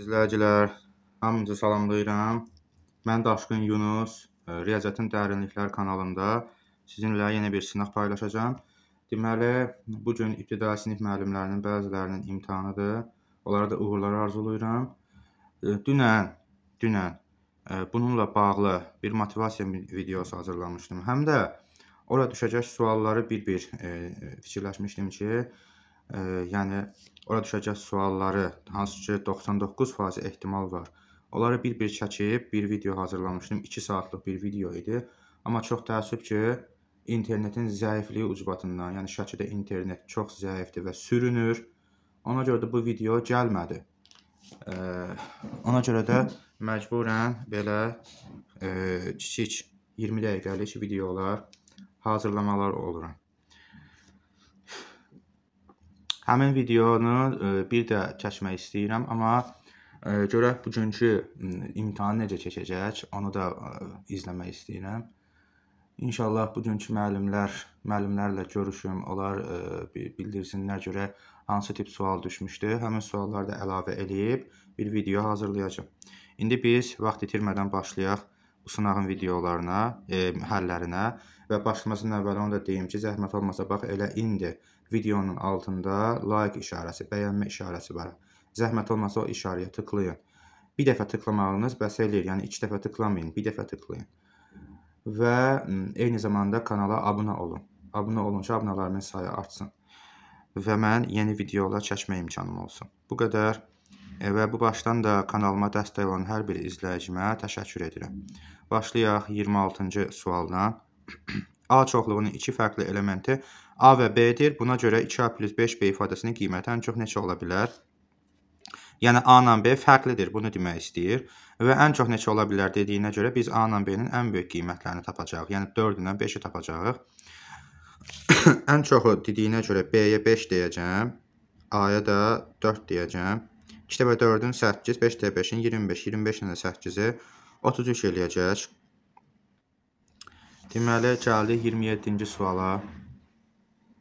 İzləyicilər, hamınızı salamlayıram. Mən Daşqın Yunus, e, Riyaziyyatın Dərinliklər kanalında sizinlə yenə bir sınaq paylaşacağam. Deməli, bugün ibtidai sinif müəllimlərinin bəzilərinin imtihanıdır. Onlara da uğurlar arzulayıram. E, dünən, dünən e, bununla bağlı bir motivasiya videosu hazırlamışdım. Həm də ora düşəcək sualları bir-bir fikirləşmişdim ki, e, yəni ora düşəcək sualları, hansı ki 99% ehtimal var. Onları bir-bir çəkib bir video hazırlamışdım. 2 saatlıq bir video idi. Amma çox təəssüf ki, internetin zəifliyi ucbatından, yəni Şəkidə internet çox zəifdir və sürünür. Ona görə də bu video gəlmədi. E, ona görə də məcburən belə e, kiçik 20 dəqiqəlik videolar hazırlamalar oluram. Həmin videonu e, bir də çəkmək istəyirəm, amma e, görək bugünkü imtahanı necə çəkəcək, onu da e, izləmək istəyirəm. İnşallah bugünkü müəllimlər, müəllimlərlə görüşüm, onlar bildirsinlər görə hansı tip sual düşmüşdü. Həmin sualları da əlavə eləyib bir video hazırlayacağam. İndi biz vaxt itirmədən başlayaq bu sınağın videolarına, e, həllərinə və başlamasından əvvəl onu da deyim ki, zəhmət olmasa bax elə indi Videonun altında like işarəsi, bəyənmə işarəsi var. Zəhmət olmasa o işarəyə tıklayın. Bir dəfə tıklamağınız bəs eləyir, yəni iki dəfə tıklamayın, bir dəfə tıklayın. Və eyni zamanda kanala abunə olun. Abunə olunca abunalarımın sayı artsın və mən yeni videolar çəkmə imkanım olsun. Bu qədər e, və bu başdan da kanalıma dəstək olan hər bir izləyicimə təşəkkür edirəm. Başlayaq 26-cı sualdan. A çoxluğunun iki fərqli elementi A və B-dir. Buna görə 2A plus 5B ifadəsinin qiyməti ən çox neçə ola bilər? Yəni A ilə B fərqlidir, bunu demək istəyir. Və ən çox neçə ola bilər dediyinə görə biz A ilə B-nin ən böyük qiymətlərini tapacağıq. Yəni 4 ilə 5-i tapacağıq. ən çoxu dediyinə görə B-yə 5 deyəcəm. A-ya da 4 deyəcəm. 2 dəfə 4-ün 8, 5 dəfə 5-in 25, 25 ilə 8-i 33 eləyəcək. Deməli, gəldik 27-ci suala.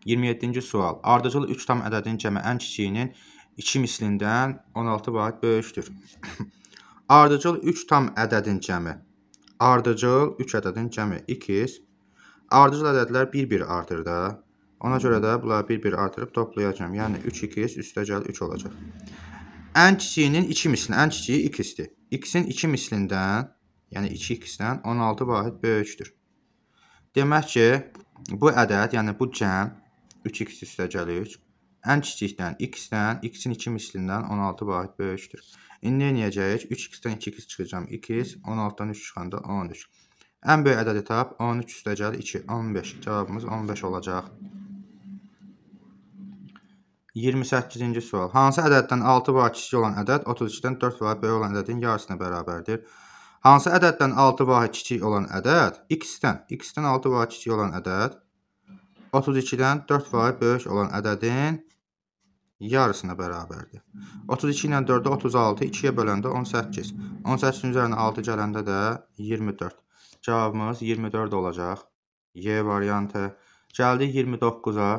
27-ci sual. Ardıcıl 3 tam ədədin cəmi ən kiçiyinin 2 mislindən 16 vaxt böyükdür. Ardıcıl 3 tam ədədin cəmi. Ardıcıl 3 ədədin cəmi 2-iz. Ardıcıl ədədlər 1-1 artır da. Ona görə də bunları 1-1 artırıb toplayacağım. Yəni 3 2-iz üstə gəl 3 olacaq. Ən kiçiyinin 2 mislinin, ən kiçiyi 2-izdir. X-in 2 mislindən, yəni 2x-dən 16 vahid böyükdür. Demək ki, bu ədəd, yəni bu cəm 3x üstə gəlir. Ən kiçikdən x-dən, x-in 2 mislindən 16 vahid böyükdür. İndi eləyəcəyik? 3x-dən 2x çıxacam 2x, 16-dan 3 çıxanda 13. Ən böyük ədədi tap, 13 üstə gəlir 2, 15. Cavabımız 15 olacaq. 28-ci sual. Hansı ədəddən 6 var kiçik olan ədəd 32-dən 4 var böyük olan ədədin yarısına bərabərdir? Hansı ədəddən 6 var kiçik olan ədəd x-dən, x-dən 6 var kiçik olan ədəd 32-dən 4 faiz böyük olan ədədin yarısına bərabərdir. 32 ilə 4-də 36, 2-yə böləndə 18. 18-in üzərinə 6 gələndə də 24. Cavabımız 24 olacaq. Y variantı. Gəldik 29-a.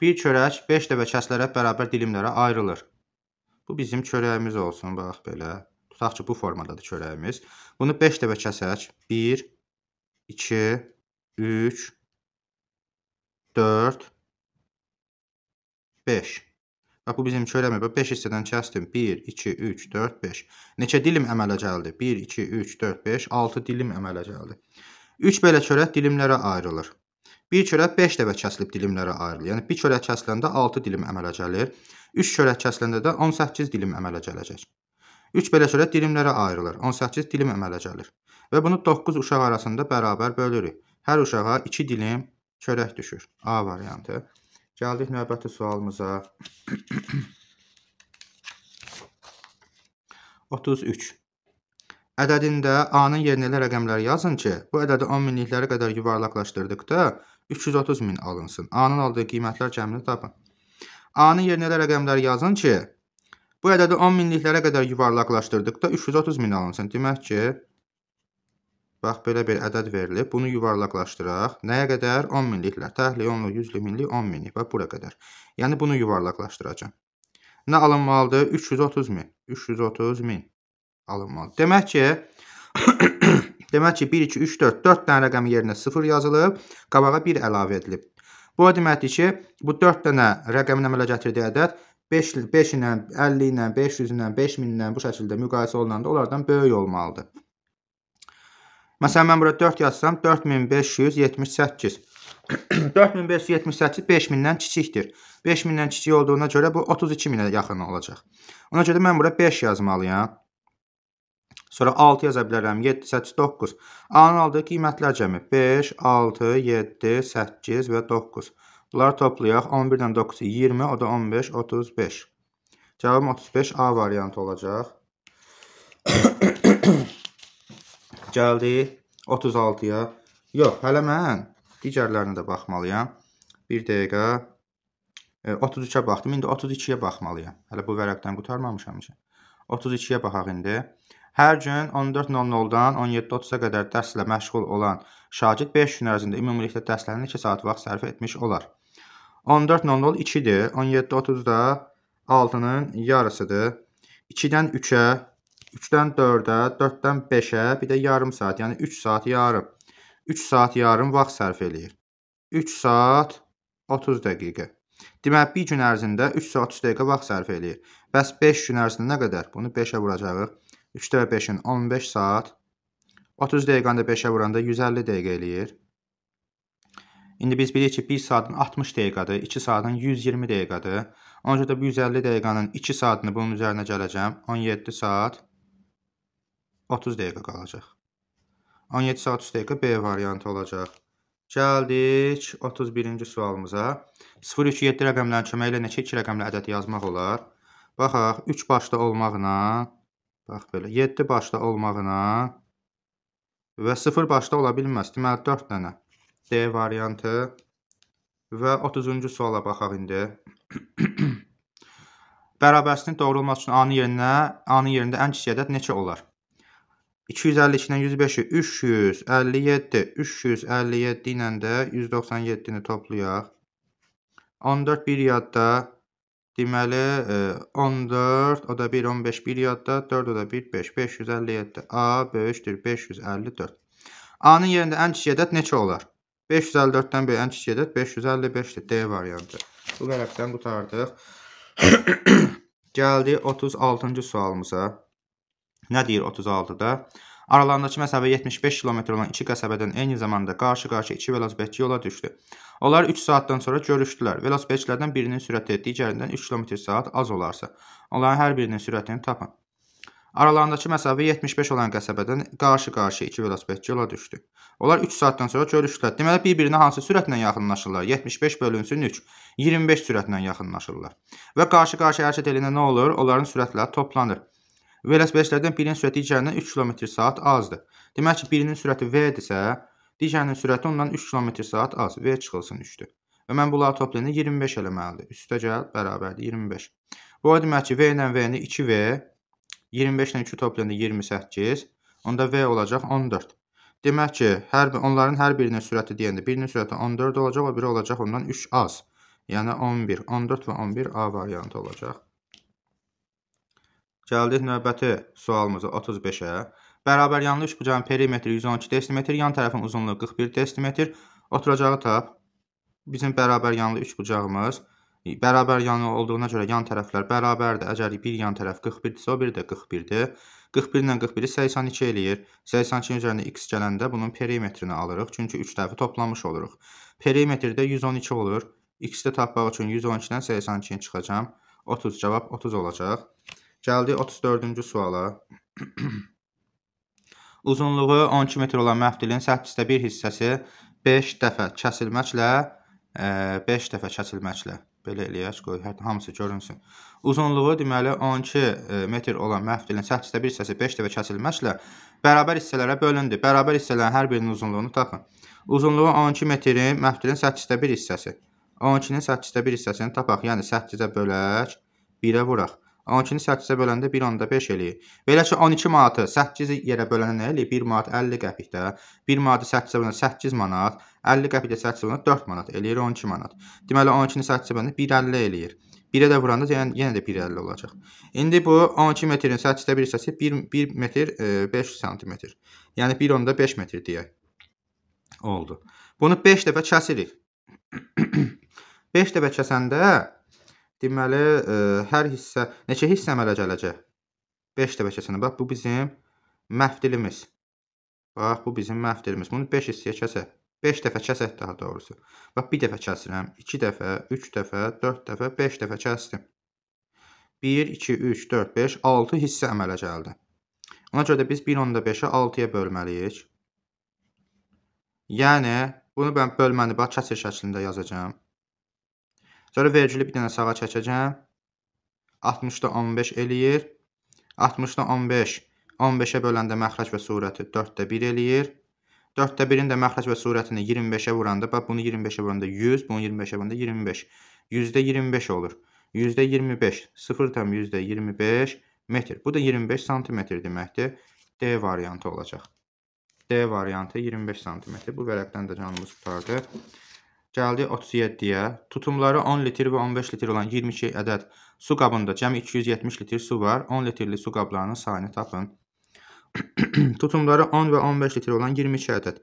Bir çörək 5 dəfə kəslərə bərabər dilimlərə ayrılır. Bu bizim çörəyimiz olsun, bax belə. Tutaq ki, bu formadadır çörəyimiz. Bunu 5 dəfə kəsək. 1, 2, 3, 4. 4, 5. Bax, bu bizim köləmir. 5 hissədən kəsdim. 1, 2, 3, 4, 5. Neçə dilim əmələ gəldi? 1, 2, 3, 4, 5, 6 dilim əmələ gəldi. 3 belə çörək dilimlərə ayrılır. Bir çörək 5 dəfə kəsilib dilimlərə ayrılır. Yəni, bir çörək kəsiləndə 6 dilim əmələ gəlir. 3 çörək kəsiləndə də 18 dilim əmələ gələcək. 3 belə çörək dilimlərə ayrılır. 18 dilim əmələ gəlir. Və bunu 9 uşaq arasında bərabər bölürük. Hər uşağa 2 dilim çörək düşür. A variantı. Gəldik növbəti sualımıza. 33. Ədədində A-nın yerinəli rəqəmləri yazın ki, bu ədədi 10 minliklərə qədər yuvarlaqlaşdırdıqda 330 min alınsın. A-nın aldığı qiymətlər cəmini tapın. A-nın yerinəli rəqəmləri yazın ki, bu ədədi 10 minliklərə qədər yuvarlaqlaşdırdıqda 330 min alınsın. Demək ki, Bax, belə bir ədəd verilib. Bunu yuvarlaqlaşdıraq. Nəyə qədər? 10 minliklə. Təhli, 10 100 minlik, 10 minlik. Bax, bura qədər. Yəni, bunu yuvarlaqlaşdıracam. Nə alınmalıdır? 330 min. 330 min alınmalıdır. Demək ki, demək ki, 1, 2, 3, 4, 4 dənə rəqəm yerinə 0 yazılıb, qabağa 1 əlavə edilib. Bu o deməkdir ki, bu 4 dənə rəqəmin əmələ gətirdiyi ədəd 5, 5 ilə, 50 ilə, 500 ilə, 5000 ilə bu şəkildə müqayisə olunanda onlardan böyük olmalıdır. Məsələn, mən bura 4 yazsam, 4578. 4578 5000-dən kiçikdir. 5000-dən kiçik olduğuna görə bu 32000-ə yaxın olacaq. Ona görə mən bura 5 yazmalıyam. Sonra 6 yaza bilərəm. 7, 8, 9. A-nın aldığı qiymətlər cəmi 5, 6, 7, 8 və 9. Bunları toplayaq. 11-dən 9, 20, o da 15, 35. Cavabım 35 A variantı olacaq. gəldi 36-ya. Yox, hələ mən digərlərinə də baxmalıyam. Bir dəqiqə. 33-ə e, baxdım. İndi 32-yə baxmalıyam. Hələ bu vərəqdən qutarmamışam ki. 32-yə baxaq indi. Hər gün 14.00-dan 17.30-a qədər dərslə məşğul olan şagird 5 gün ərzində ümumilikdə dərslərinə 2 saat vaxt sərf etmiş olar. 14.00 2-dir, 17.30-da 6-nın yarısıdır. 2-dən 3-ə 3-dən 4-ə, 4-dən 5-ə, bir də yarım saat, yəni 3 saat yarım. 3 saat yarım vaxt sərf eləyir. 3 saat 30 dəqiqə. Deməli, bir gün ərzində 3 saat 30 dəqiqə vaxt sərf eləyir. Bəs 5 gün ərzində nə qədər? Bunu 5-ə vuracağıq. 3 dəfə 5-in 15 saat. 30 dəqiqəni də 5-ə vuranda 150 dəqiqə eləyir. İndi biz bilirik ki, 1 saatın 60 dəqiqədir, 2 saatın 120 dəqiqədir. Ona görə də 150 dəqiqənin 2 saatını bunun üzərinə gələcəm. 17 saat. 30 dəqiqə qalacaq. 17 saat 3 dəqiqə B variantı olacaq. Gəldik 31-ci sualımıza. 0-3-7 rəqəmlərin kömək ilə neçə 2 rəqəmli ədəd yazmaq olar? Baxaq, 3 başda olmaqla, bax belə, 7 başda olmaqla və 0 başda ola bilməz. Deməli, 4 dənə D variantı və 30-cu suala baxaq indi. Bərabərsinin doğru olması üçün A-nın yerində, A-nın yerində ən kiçik ədəd neçə olar? 250 ilə 105-i 357, 357 ilə də 197-ni toplayaq. 14 bir yadda, deməli 14, e, o da 1, 15 bir yadda, 4 o da 1, 5, 557, A böyükdür 554. A-nın yerində ən kiçik ədəd neçə olar? 554-dən böyük ən kiçik ədəd 555-dir, D variantı. Bu qərəbdən qutartıq. Gəldi 36-cı sualımıza. Nə deyir 36-da? Aralarındakı məsafə 75 km olan iki qəsəbədən eyni zamanda qarşı-qarşı iki velosipedçi yola düşdü. Onlar 3 saatdan sonra görüşdülər. Velosipedçilərdən birinin sürəti digərindən 3 km/saat az olarsa, onların hər birinin sürətini tapın. Aralarındakı məsafə 75 olan qəsəbədən qarşı-qarşı iki velosipedçi yola düşdü. Onlar 3 saatdan sonra görüşdülər. Deməli, bir-birinə hansı sürətlə yaxınlaşırlar? 75 bölünsün 3, 25 sürətlə yaxınlaşırlar. Və qarşı-qarşı hərəkət eləyəndə nə olur? Onların sürətləri toplanır. Velosipedçilərdən birinin sürəti digərindən 3 km saat azdır. Demək ki, birinin sürəti V-dirsə, digərinin sürəti ondan 3 km saat az. V çıxılsın 3-dür. Və mən bunları toplayanda 25 eləməlidir. Üstə gəl, bərabərdir 25. Bu demək ki, V ilə V-ni 2V, 25 ilə 2 toplayanda 28, onda V olacaq 14. Demək ki, hər, onların hər birinin sürəti deyəndə birinin sürəti 14 olacaq, o biri olacaq ondan 3 az. Yəni 11, 14 və 11 A variantı olacaq. Gəldik növbəti sualımıza 35-ə. Bərabər yanlı üçbucağın perimetri 112 desimetr, yan tərəfin uzunluğu 41 desimetr. Oturacağı tap. Bizim bərabər yanlı üçbucağımız bərabər yanlı olduğuna görə yan tərəflər bərabərdir. Əgər bir yan tərəf 41-dirsə, o biri də 41-dir. 41 ilə 41-i 82 eləyir. 82-nin üzərində x gələndə bunun perimetrini alırıq. Çünki 3 tərəfi toplamış oluruq. Perimetrdə 112 olur. X-də tapmaq üçün 112-dən 82-ni çıxacağam. 30 cavab 30 olacaq. Gəldik 34-cü suala. Uzunluğu 12 metr olan məftilin 8-də 1 hissəsi 5 dəfə kəsilməklə 5 e, dəfə kəsilməklə belə eləyək, qoy hər hamısı görünsün. Uzunluğu deməli 12 e, metr olan məftilin 8-də 1 hissəsi 5 dəfə kəsilməklə bərabər hissələrə bölündü. Bərabər hissələrin hər birinin uzunluğunu tapın. Uzunluğu 12 metrin məftilin 8-də 1 hissəsi. 12-nin 8-də 1 hissəsini tapaq, yəni 8-ə bölək, 1-ə vuraq. 12-ni 8-ə böləndə 1 anda 5 eləyir. Belə ki, 12 manatı 8 yerə böləndə nə eləyir? 1 manat 50 qəpikdə. 1 manatı 8-ə böləndə 8 manat. 50 qəpikdə 8-ə böləndə 4 manat eləyir 12 manat. Deməli, 12-ni 8-ə böləndə 1.50 eləyir. 1-ə də vuranda yəni, yenə də 1.50 olacaq. İndi bu 12 metrin 8-də 1 hissəsi 1, 1 metr e, 5 santimetr. Yəni 1 onda 5 metr deyək. Oldu. Bunu 5 dəfə kəsirik. 5 dəfə kəsəndə Deməli, ə, e, hər hissə, neçə hissə əmələ gələcək? 5 təbəqəsinə. Bax, bu bizim məhv dilimiz. Bax, bu bizim məhv dilimiz. Bunu 5 hissəyə kəsək. 5 dəfə kəsək daha doğrusu. Bax, bir dəfə kəsirəm, 2 dəfə, 3 dəfə, 4 dəfə, 5 dəfə kəsdim. 1, 2, 3, 4, 5, 6 hissə əmələ gəldi. Ona görə də biz 1.5-i 6-ya bölməliyik. Yəni, bunu mən bölməni bax, kəsir şəklində yazacağım. Sonra vergülü bir dənə sağa çəkəcəm. 60-da 15 eləyir. 60-da 15. 15-ə böləndə məxrac və surəti 4-də 1 eləyir. 4-də 1-in də məxrac və surətini 25-ə vuranda, bax bunu 25-ə vuranda 100, bunu 25-ə vuranda 25. 100-də 25 olur. 100-də 25, 0 tam 100-də 25 metr. Bu da 25 santimetr deməkdir. D variantı olacaq. D variantı 25 santimetr. Bu vərəqdən də canımız tutardı gəldi 37-yə. Tutumları 10 litr və 15 litr olan 22 ədəd su qabında cəmi 270 litr su var. 10 litrli su qablarının sayını tapın. Tutumları 10 və 15 litr olan 22 ədəd.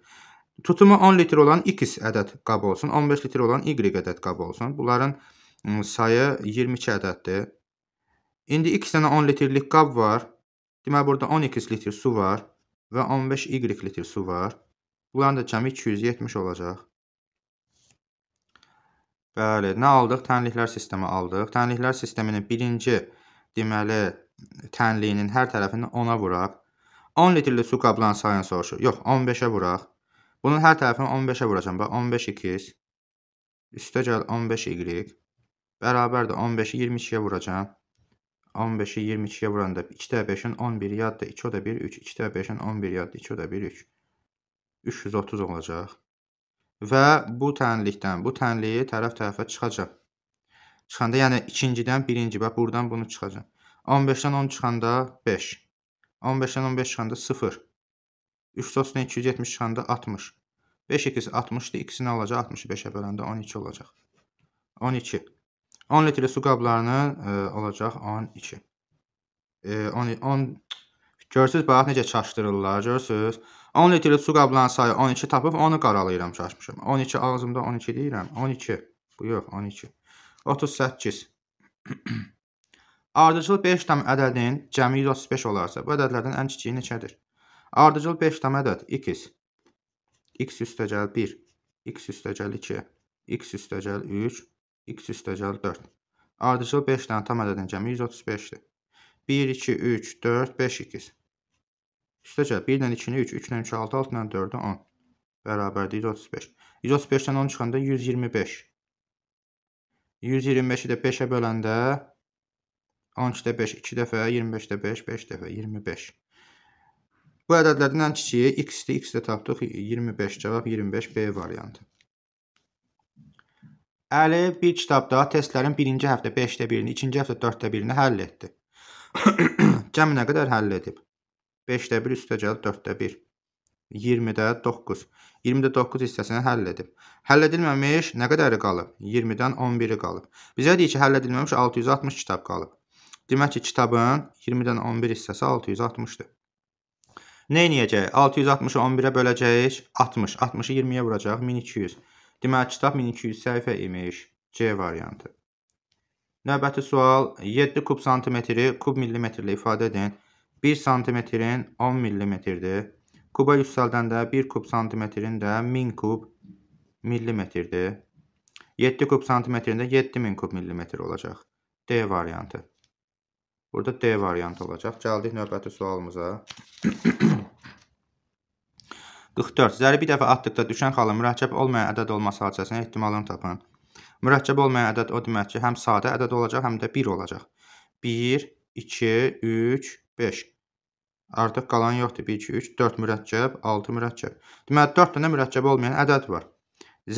Tutumu 10 litr olan x ədəd qab olsun, 15 litr olan y ədəd qab olsun. Bunların sayı 22 ədəddir. İndi x dənə 10 litrlik qab var. Deməli burada 12 litr su var və 15 y litr su var. Bunların da cəmi 270 olacaq. Bəli, nə aldıq? Tənliklər sistemi aldıq. Tənliklər sisteminin birinci, deməli, tənliyinin hər tərəfini 10-a vuraq. 10 litrli su qablan sayını soruşur. Yox, 15-ə vuraq. Bunun hər tərəfini 15-ə vuracam. Bax, 15 2-s. Üstə gəl 15 y. Bərabərdir 15-i 22-yə vuracam. 15-i 22-yə vuranda 2 də 5-in 11 yaddır. 2 o da 1 3. 2 də 5-in 11 yaddır. 2 o da 1 3. 330 olacaq və bu tənlikdən bu tənliyi tərəf-tərəfə çıxacaq. Çıxanda, yəni ikincidən birinci və buradan bunu çıxacaq. 15-dən 10 çıxanda 5. 15-dən 15 çıxanda 0. 3 sosdan 270 çıxanda 60. 5 ikisi 60-dır. İkisini alacaq 65-ə böləndə 12 olacaq. 12. 10 litrli su qablarının e, olacaq 12. E, 10, 10 Görürsüz bax necə çaşdırırlar, görürsüz? 10 ötülüb su qablarının sayı 12 tapıb, onu qaralayıram, çaşmışam. 12 ağzımda 12 deyirəm. 12. Bu yox, 12. 38. Ardıcıl 5 tam ədədin cəmi 135 olarsa, bu ədədlərdən ən kiçiyi neçədir? Ardıcıl 5 tam ədəd x. x üstəgəl 1, x üstəgəl 2, x üstəgəl 3, x üstəgəl 4. Ardıcıl 5 dənə tam ədədin cəmi 135-dir. 1, 2, 3, 4, 5, 2. Üstəcə 1 ilə 2-ni 3, 3 ilə 3-ü 6, 6 ilə 4-ü 10. Bərabərdir 135. 135-dən 10 çıxanda 125. 125-i də 5-ə böləndə 12-də 5, 2 dəfə, 25-də 5, 5 dəfə, 25. Bu ədədlərdən ən kiçiyi x-dir, x-də tapdıq 25, cavab 25 B variantı. Əli bir kitabda testlərin birinci həftə 5-də 1-ni, ikinci həftə 4-də 1-ni həll etdi. Cəmi nə qədər həll edib? 5-də 1 üstə gəlir 4-də 1. 20-də 9. 20-də 9 hissəsini həll edib. Həll edilməmiş nə qədəri qalıb? 20-dən 11-i qalıb. Bizə deyir ki, həll edilməmiş 660 kitab qalıb. Demək ki, kitabın 20-dən 11 hissəsi 660-dır. Nə edəcəyik? 660-ı 11-ə böləcəyik. 60. 60-ı 20-yə vuracaq. 1200. Demək, kitab 1200 səhifə imiş. C variantı. Növbəti sual 7 kub santimetri kub millimetrlə ifadə edin. 1 santimetrin 10 millimetrdir. Kuba yüksəldəndə 1 kub santimetrin də 1000 kub millimetrdir. 7 kub santimetrin də 7000 kub millimetr olacaq. D variantı. Burada D variantı olacaq. Gəldik növbəti sualımıza. 44. Zəribi dəfə atdıqda düşən xalı mürəkkəb olmayan ədəd olması hadisəsinin ehtimalını tapın. Mürəkkəb olmayan ədəd o demək ki, həm sadə ədəd olacaq, həm də 1 olacaq. 1, 2, 3, 5. Artıq qalan yoxdur. 1, 2, 3, 4 mürəkkəb, 6 mürəkkəb. Deməli, 4 dənə mürəkkəb olmayan ədəd var.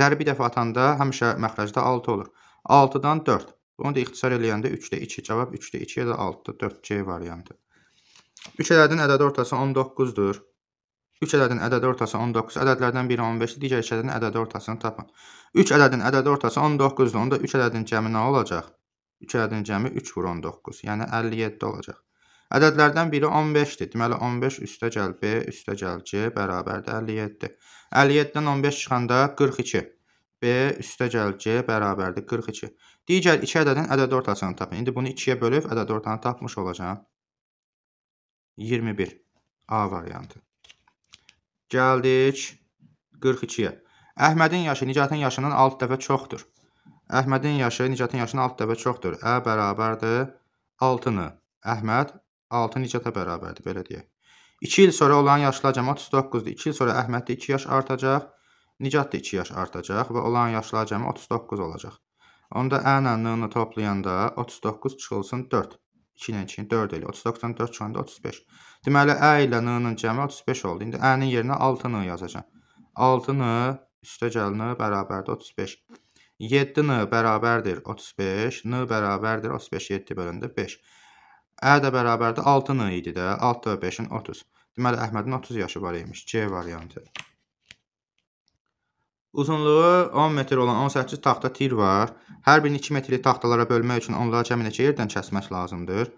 Zərbi dəfə atanda həmişə məxrəcdə 6 olur. 6-dan 4. Bunu da ixtisar eləyəndə 3-də 2, cavab 3-də 2 ya da 6-da 4C variantı. 3 ədədin ədədi ortası 19-dur. 3 ədədin ədədi ortası 19, ədədlərdən biri 15-dir, digər iki ədədin ədədi ortasını tapın. 3 ədədin ədədi ortası 19-dur, onda 3 ədədin cəmi nə olacaq? 3 ədədin cəmi 3 vur 19, yəni 57 olacaq. Ədədlərdən biri 15-dir. Deməli 15 üstəgəl B üstəgəl bərabərdir 57. 57-dən 15 çıxanda 42. B üstəgəl C bərabərdir 42. Digər iki ədədin ədəd ortasını tapın. İndi bunu 2-yə bölüb ədəd ortanı tapmış olacağam. 21 A variantı. Gəldik 42-yə. Əhmədin yaşı Nicatın yaşından 6 dəfə çoxdur. Əhmədin yaşı Nicatın yaşından 6 dəfə çoxdur. Ə bərabərdir 6-nı. Əhməd 6 nicata bərabərdir, belə deyək. 2 il sonra olan yaşlar cəmi 39-dur. 2 il sonra Əhməddə 2 yaş artacaq, Nicaddə 2 yaş artacaq və olan yaşlar cəmi 39 olacaq. Onda ə ilə n-nı toplayanda 39 çıxılsın 4. 2 ilə 2, 4 elə. 39-dan 4 çıxanda 35. Deməli, ə ilə n-nın cəmi 35 oldu. İndi ə-nin yerinə 6-nı yazacam. 6-nı üstə gəlini bərabərdir 35. 7-nı bərabərdir 35, n bərabərdir 35, 7 bölündür 5. Ə də bərabərdir 6 n idi də. 6 və 5-in 30. Deməli Əhmədin 30 yaşı var imiş. C variantı. Uzunluğu 10 metr olan 18 taxta tir var. Hər birini 2 metrlik taxtalara bölmək üçün onları cəmi neçə yerdən kəsmək lazımdır?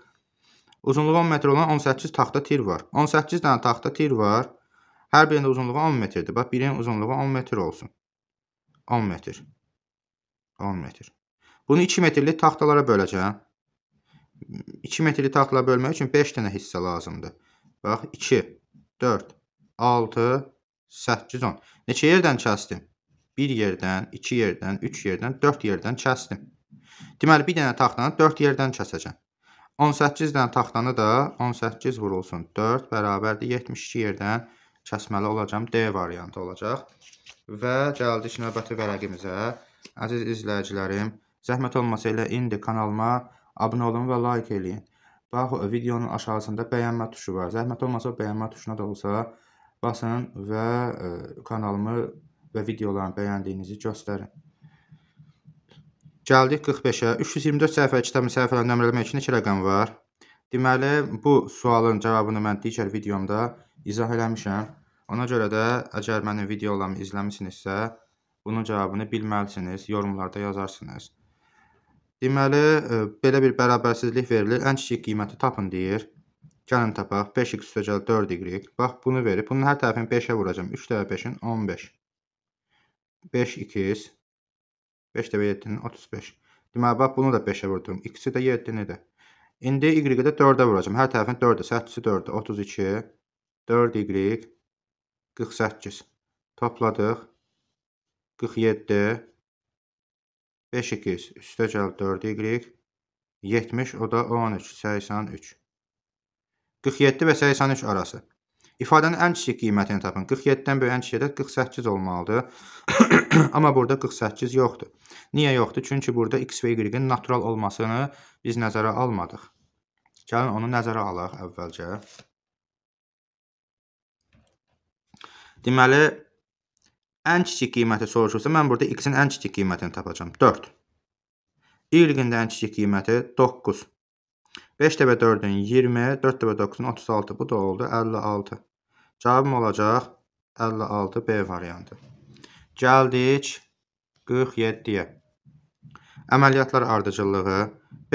Uzunluğu 10 metr olan 18 taxta tir var. 18 dənə taxta tir var. Hər birinin uzunluğu 10 metrdir. Bax, birinin uzunluğu 10 metr olsun. 10 metr. 10 metr. Bunu 2 metrlik taxtalara böləcəm. 2 metri taxtla bölmək üçün 5 dənə hissə lazımdır. Bax, 2, 4, 6, 8, 10. Neçə yerdən kəsdim? 1 yerdən, 2 yerdən, 3 yerdən, 4 yerdən kəsdim. Deməli, bir dənə taxtanı 4 yerdən kəsəcəm. 18 dənə taxtanı da 18 vurulsun. 4 bərabərdir 72 yerdən kəsməli olacam. D variantı olacaq. Və gəldik növbəti vərəqimizə. Əziz izləyicilərim, zəhmət olmasa elə indi kanalıma abunə abunə olun və like eləyin. Bax, videonun aşağısında bəyənmə tuşu var. Zəhmət olmasa bəyənmə tuşuna da olsa basın və ə, e, kanalımı və videolarımı bəyəndiyinizi göstərin. Gəldik 45-ə. 324 səhifə kitabın səhifələrini nömrələmək üçün iki rəqəm var. Deməli, bu sualın cavabını mən digər videomda izah eləmişəm. Ona görə də əgər mənim videolarımı izləmisinizsə, bunun cavabını bilməlisiniz, yorumlarda yazarsınız. Deməli, e, belə bir bərabərsizlik verilir. Ən kiçik qiyməti tapın deyir. Gəlin tapaq. 5x üstəcəl 4y. Bax, bunu verib. Bunun hər tərəfini 5-ə vuracam. 3 dəvə 5-in 15. 5x. 5 dəvə 7-nin 35. Deməli, bax, bunu da 5-ə vurdum. x-i də 7-ni də. İndi y-i də 4-ə vuracam. Hər tərəfini 4-ə. 8-i 4-ə. 32. 4y. 48. Topladıq. 47. 5x üstəgəl 4y, 70 o da 13, 83. 47 və 83 arası. İfadənin ən kiçik qiymətini tapın. 47-dən böyük ən kiçik ədəd 48 olmalıdır. Amma burada 48 yoxdur. Niyə yoxdur? Çünki burada x və y-in natural olmasını biz nəzərə almadıq. Gəlin onu nəzərə alaq əvvəlcə. Deməli, ən kiçik qiyməti soruşursa, mən burada x-in ən kiçik qiymətini tapacam. 4. Y-in də ən kiçik qiyməti 9. 5 dəbə 4-ün 20, 4 dəbə 9-un 36. Bu da oldu 56. Cavabım olacaq 56 B variantı. Gəldik 47-yə. Əməliyyatlar ardıcıllığı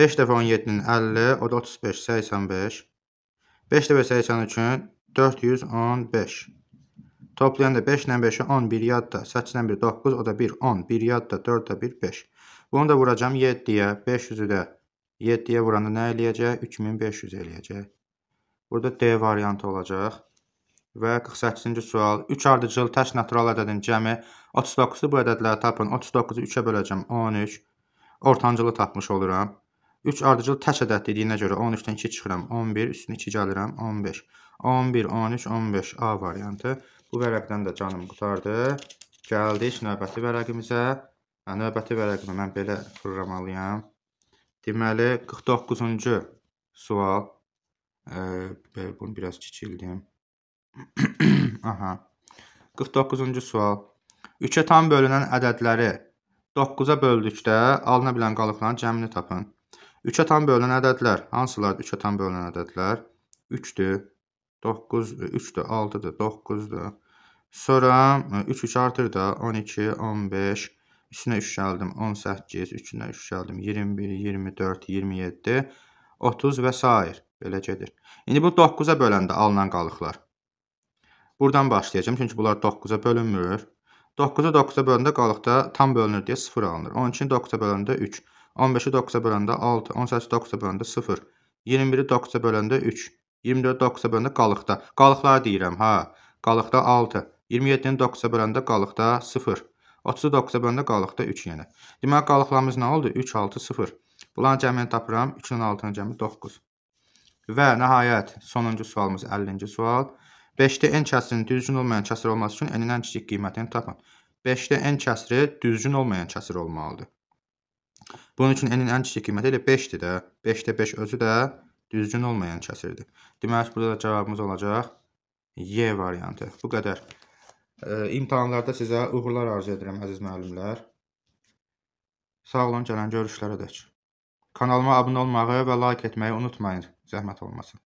5 dəfə 17-nin 50, o da 35, 85. 5 dəfə 83-ün 415. Toplayanda 5 ilə 5-i 10, 1 yadda, 8 ilə 1, 9, o da 1, 10, 1 yadda, 4 də 1, 5. Bunu da vuracam 7-yə, 500-ü də 7-yə vuranda nə eləyəcək? 3500 eləyəcək. Burada D variantı olacaq. Və 48-ci sual. 3 ardıcıl tək natural ədədin cəmi 39-u bu ədədləri tapın. 39-u 3-ə böləcəm 13. Ortancılı tapmış oluram. 3 ardıcıl tək ədəd dediyinə görə 13-dən 2 çıxıram 11, üstünə 2 gəlirəm 15. 11, 13, 15 A variantı. Bu vərəqdən də canım qutardı. Gəldik növbəti vərəqimizə. Növbəti vərəqimi mən belə fırlamalıyam. Deməli, 49-cu sual. E, belə, bunu biraz kiçildim. Aha. 49-cu sual. 3-ə tam bölünən ədədləri 9-a böldükdə alına bilən qalıqların cəmini tapın. 3-ə tam bölünən ədədlər hansılardır? 3-ə tam bölünən ədədlər 3-dür, 9-dur, 3-dür, 6-dır, 9-dur. Sonra 3 e, 3 artır da 12, 15, üstünə 3 gəldim 18, üstünə 3 gəldim 21, 24, 27, 30 və s. belə gedir. İndi bu 9-a böləndə alınan qalıqlar. Buradan başlayacağam çünki bunlar 9-a bölünmür. 9-u 9-a böləndə qalıqda tam bölünür deyə 0 alınır. 12-ni 9-a böləndə 3, 15-i 9-a böləndə 6, 18-i 9-a böləndə 0, 21-i 9-a böləndə 3, 24-i 9-a böləndə qalıqda. Qalıqları deyirəm, ha. Qalıqda 6, 27-ni 9-a böləndə qalıqda 0. 30-u 9-a böləndə qalıqda 3 yenə. Yəni. Deməli, qalıqlarımız nə oldu? 3, 6, 0. Bunların cəmini tapıram. 3-ün 6-nın cəmi 9. Və nəhayət, sonuncu sualımız 50-ci sual. 5-də n kəsirinin düzgün olmayan kəsir olması üçün n-in ən kiçik qiymətini tapın. 5-də n kəsiri düzgün olmayan kəsir olmalıdır. Bunun üçün n-in ən kiçik qiyməti elə 5-dir də. 5-də 5 özü də düzgün olmayan kəsirdir. Deməli, burada da cavabımız olacaq Y variantı. Bu qədər. İmtahanlarda sizə uğurlar arzu edirəm, əziz müəllimlər. Sağ olun, gələn görüşlərə dək. Kanalıma abunə olmağı və like etməyi unutmayın, zəhmət olmasın.